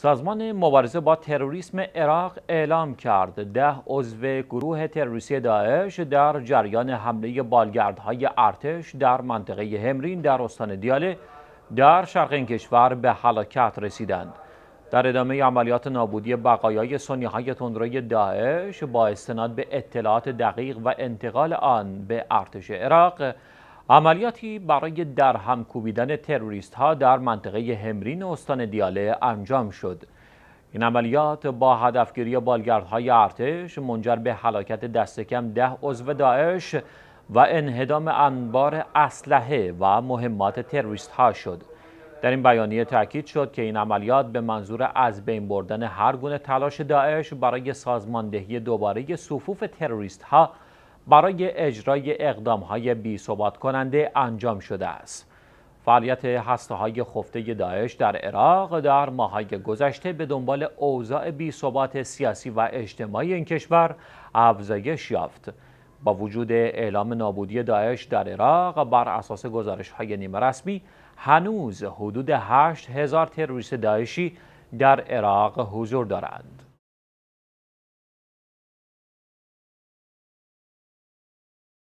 سازمان مبارزه با تروریسم عراق اعلام کرد ده عضو گروه تروریستی داعش در جریان حمله بالگردهای ارتش در منطقه همرین در استان دیاله در شرق این کشور به هلاکت رسیدند در ادامه عملیات نابودی بقایای سنی های تندروی داعش با استناد به اطلاعات دقیق و انتقال آن به ارتش عراق عملیاتی برای درهم کوبیدن تروریست ها در منطقه همرین استان دیاله انجام شد. این عملیات با هدفگیری بالگردهای ارتش منجر به هلاکت دست کم ده عضو داعش و انهدام انبار اسلحه و مهمات تروریست ها شد. در این بیانیه تاکید شد که این عملیات به منظور از بین بردن هر گونه تلاش داعش برای سازماندهی دوباره صفوف تروریست ها برای اجرای اقدام های بی ثبات کننده انجام شده است. فعالیت هسته های خفته داعش در عراق در ماهای گذشته به دنبال اوضاع بی ثبات سیاسی و اجتماعی این کشور افزایش یافت. با وجود اعلام نابودی داعش در عراق بر اساس گزارش های نیمه رسمی هنوز حدود 8 هزار تروریست داعشی در عراق حضور دارند.